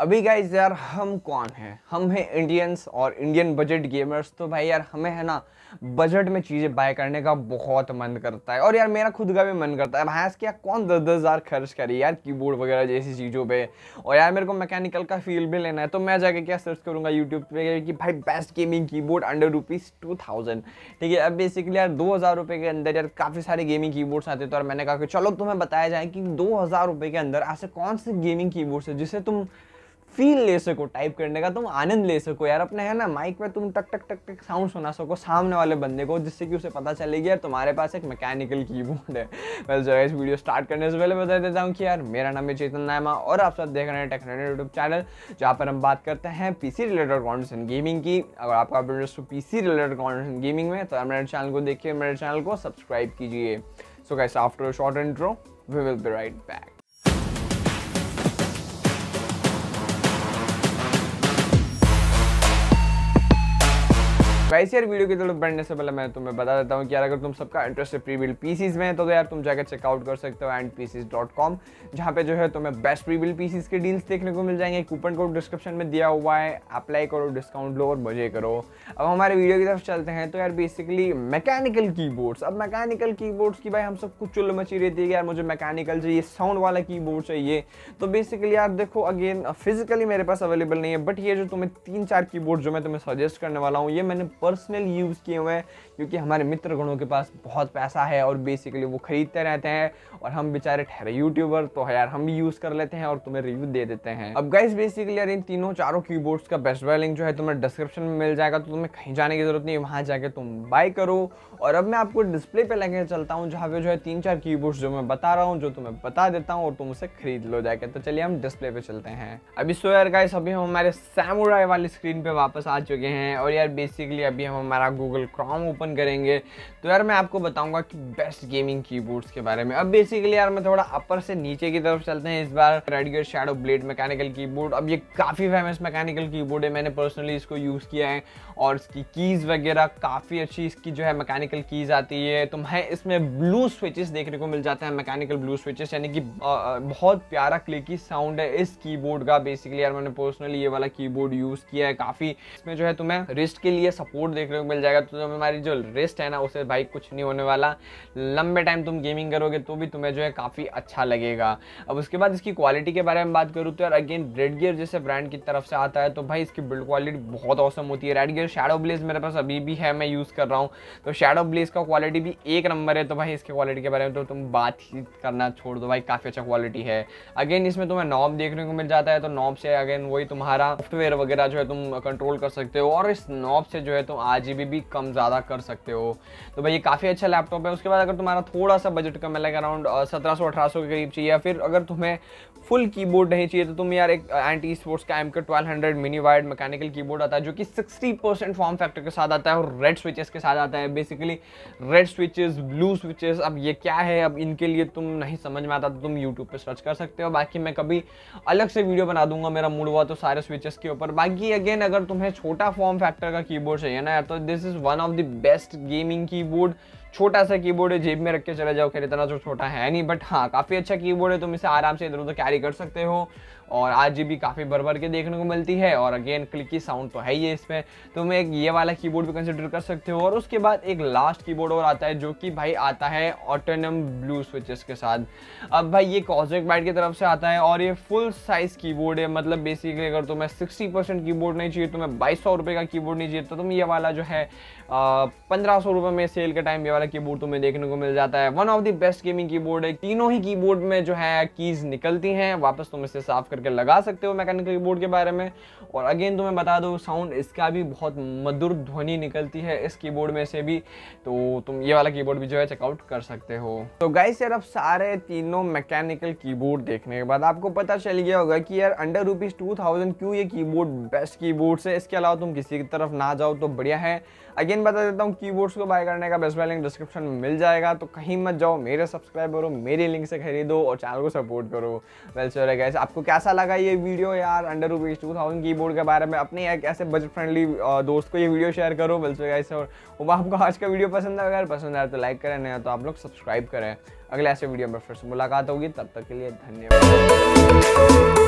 अभी गाइज यार हम कौन हैं हम हैं इंडियंस और इंडियन बजट गेमर्स तो भाई यार हमें है ना बजट में चीज़ें बाय करने का बहुत मन करता है और यार मेरा खुद का भी मन करता है भैंस क्या कौन दस दस हज़ार खर्च करे यार कीबोर्ड वगैरह जैसी चीज़ों पे और यार मेरे को मैकेनिकल का फील्ड भी लेना है तो मैं जाके क्या सर्च करूँगा यूट्यूब पे कि भाई best gaming keyboard under rupees two thousand ठीक है अब बेसिकली यार दो हज़ार रुपये के अंदर यार काफ़ी सारे गेमिंग की बोर्ड्स आते थे और तो मैंने कहा कि चलो तुम्हें बताया जाए कि दो हज़ार रुपये के अंदर ऐसे कौन से गेमिंग की बोर्ड्स है जिसे तुम फील ले सको टाइप करने का तुम आनंद ले सको यार अपने है ना माइक में तुम टक टक टक टक साउंड सुना सको सामने वाले बंदे को जिससे कि उसे पता चलेगी यार तुम्हारे पास एक मैकेनिकल कीबोर्ड है वेल है इस वीडियो स्टार्ट करने से पहले बता देता हूँ कि यार मेरा नाम है चेतन नायमा और आप सब देख रहे हैं टेक्नोलॉजी यूट्यूब चैनल जहाँ पर हम बात करते हैं पी रिलेटेड कॉन्टेंट गेमिंग की अगर आपका इंटरेस्ट पी रिलेटेड कॉन्टेंट गेमिंग में तो मेरे चैनल को देखिए मेरे चैनल को सब्सक्राइब कीजिए सो कैसे after short intro we will be right back guys यार वीडियो की तरफ बढ़ने से पहले मैं तुम्हें बता देता हूँ कि यार अगर तुम सबका इंटरेस्ट है प्री बिल्ड पीसीज में तो, तो यार तुम जाकर चेकआउट कर सकते हो एंड पीसीज डॉट कॉम जहाँ पे जो है तुम्हें बेस्ट प्री बिल्ड पीसीज के डील्स देखने को मिल जाएंगे कूपन कोड डिस्क्रिप्शन में दिया हुआ है अप्लाई करो डिस्काउंट लो और मजे करो अब हमारे वीडियो की तरफ चलते हैं तो यार बेसिकली मैकेनिकल बोर्ड्स अब मैकेनिकल बोर्ड्स की भाई हम सब कुछ चुल मची रहती है कि यार मुझे मैकेनिकल चाहिए साउंड वाला बोर्ड चाहिए तो बेसिकली यार देखो अगेन फिजिकली मेरे पास अवेलेबल नहीं है बट ये जो तुम्हें तीन चार बोर्ड जो मैं तुम्हें सजेस्ट करने वाला हूँ ये मैंने पर्सनल यूज़ किए हुए हैं क्योंकि हमारे मित्र गणों के पास बहुत पैसा है और बेसिकली वो ख़रीदते रहते हैं और हम बेचारे ठहरे यूट्यूबर तो यार हम भी यूज़ कर लेते हैं और तुम्हें रिव्यू दे देते हैं अब गाइस बेसिकली यार इन तीनों चारों कीबोर्ड्स का बेस्ट बाय लिंक जो है तुम्हें डिस्क्रिप्शन में मिल जाएगा तो तुम्हें कहीं जाने की ज़रूरत नहीं वहां जाके तुम बाय करो और अब मैं आपको डिस्प्ले पे लेके चलता हूँ जहाँ पे जो है तीन चार की जो मैं बता रहा हूँ जो तुम्हें बता देता हूँ और तुम उसे खरीद लो जाके तो चलिए हम डिस्प्ले पे चलते हैं अभी सो यार गाइस अभी हम हमारे सैमुराई वाली स्क्रीन पे वापस आ चुके हैं और यार बेसिकली अभी हम हमारा गूगल क्रॉम ओपन करेंगे तो यार मैं आपको बताऊंगा कि बेस्ट गेमिंग कीबोर्ड्स के बारे में अब बेसिकली यार मैं थोड़ा अपर से नीचे की तरफ चलते हैं इस बार Redgear shadow blade mechanical keyboard अब ये काफ़ी फेमस मैकेनिकल कीबोर्ड है मैंने पर्सनली इसको यूज़ किया है और इसकी कीज़ वगैरह काफ़ी अच्छी इसकी जो है मैकेनिकल कीज़ आती है तो मैं इसमें ब्लू स्विचेस देखने को मिल जाते हैं मैकेनिकल ब्लू स्विचेस यानी कि बहुत प्यारा क्लिकी साउंड है इस कीबोर्ड का बेसिकली यार मैंने पर्सनली ये वाला कीबोर्ड यूज़ किया है काफ़ी इसमें जो है तुम्हें रिस्ट के लिए सपोर्ट सपोर्ट देखने को मिल जाएगा तो हमारी जो रेस्ट है ना उसे भाई कुछ नहीं होने वाला लंबे टाइम तुम गेमिंग करोगे तो भी तुम्हें जो है काफ़ी अच्छा लगेगा अब उसके बाद इसकी क्वालिटी के बारे में बात करूँ तो यार अगेन रेड गियर जैसे ब्रांड की तरफ से आता है तो भाई इसकी बिल्ड क्वालिटी बहुत औसम होती है रेड गियर शेडो ब्लेज मेरे पास अभी भी है मैं यूज़ कर रहा हूँ तो शेडो ब्लेज का क्वालिटी भी एक नंबर है तो भाई इसके क्वालिटी के बारे में तो तुम बात ही करना छोड़ दो भाई काफ़ी अच्छा क्वालिटी है अगेन इसमें तुम्हें नॉब देखने को मिल जाता है तो नॉब से अगेन वही तुम्हारा सॉफ्टवेयर वगैरह जो है तुम कंट्रोल कर सकते हो और इस नॉब से जो है तो तुम आज भी कम ज़्यादा कर सकते हो तो भाई ये काफ़ी अच्छा लैपटॉप है उसके बाद अगर तुम्हारा थोड़ा सा बजट कम है लाइक अराउंड सत्रह सौ अठारह सौ के करीब चाहिए या फिर अगर तुम्हें फुल कीबोर्ड नहीं चाहिए तो तुम यार एक एंटी स्पोर्ट्स का M K twelve hundred mini wired mechanical keyboard आता है जो कि सिक्सटी परसेंट फॉर्म फैक्टर के साथ आता है और रेड स्विचेस के साथ आता है basically red switches blue switches अब ये क्या है अब इनके लिए तुम नहीं समझ में आता तो तुम यूट्यूब पर सर्च कर सकते हो बाकी मैं कभी अलग से वीडियो बना दूंगा मेरा मूड हुआ तो सारे स्विचेस के ऊपर बाकी अगेन अगर तुम्हें छोटा फॉर्म फैक्टर का कीबोर्ड चाहिए है ना यार तो this is one of the best gaming keyboard छोटा सा कीबोर्ड है जेब में रख के चले जाओ खेल इतना जो तो छोटा है नहीं बट हाँ काफ़ी अच्छा कीबोर्ड है तुम इसे आराम से इधर उधर कैरी कर सकते हो और आज जी भी काफ़ी भर भर के देखने को मिलती है और अगेन क्लिक की साउंड तो है ही है इसमें तुम तो एक ये वाला कीबोर्ड भी कंसिडर कर सकते हो और उसके बाद एक लास्ट कीबोर्ड और आता है जो कि भाई आता है ऑटोनम ब्लू स्विचेस के साथ अब भाई ये कॉजिक बैट की तरफ से आता है और ये फुल साइज़ कीबोर्ड है मतलब बेसिकली अगर तुम्हें सिक्सटी परसेंट कीबोर्ड नहीं चाहिए तुम्हें बाईस सौ रुपये का कीबोर्ड नहीं चाहिए तो तुम ये वाला जो है पंद्रह सौ रुपये में सेल के टाइम ये वाला वाला कीबोर्ड तुम्हें देखने को मिल जाता है one of the best gaming keyboard है तीनों ही कीबोर्ड में जो है कीज निकलती हैं वापस तुम इसे साफ करके लगा सकते हो मैकेनिकल कीबोर्ड के बारे में और अगेन तुम्हें बता दो साउंड इसका भी बहुत मधुर ध्वनि निकलती है इस कीबोर्ड में से भी तो तुम ये वाला कीबोर्ड भी जो है चेकआउट कर सकते हो तो गाइस यार अब सारे तीनों मैकेनिकल कीबोर्ड देखने के बाद आपको पता चल गया होगा कि यार अंडर रुपीज़ टू थाउजेंड क्यों ये कीबोर्ड बेस्ट कीबोर्ड से इसके अलावा तुम किसी की तरफ ना जाओ तो बढ़िया है अगेन बता देता हूँ कीबोर्ड्स को बाय करने का बेस्ट वाले डिस्क्रिप्शन में मिल जाएगा तो कहीं मत जाओ मेरे सब्सक्राइब करो मेरे लिंक से खरीदो और चैनल को सपोर्ट करो वेल सर गैस आपको कैसा लगा ये वीडियो यार under rupees two thousand keyboard के बारे में अपने एक ऐसे बजट फ्रेंडली दोस्त को ये वीडियो शेयर करो वेल सर गैस और वो आपको आज का वीडियो पसंद है अगर पसंद आया तो लाइक करें नहीं तो आप लोग सब्सक्राइब करें अगले ऐसे वीडियो में फिर से मुलाकात होगी तब तक के लिए धन्यवाद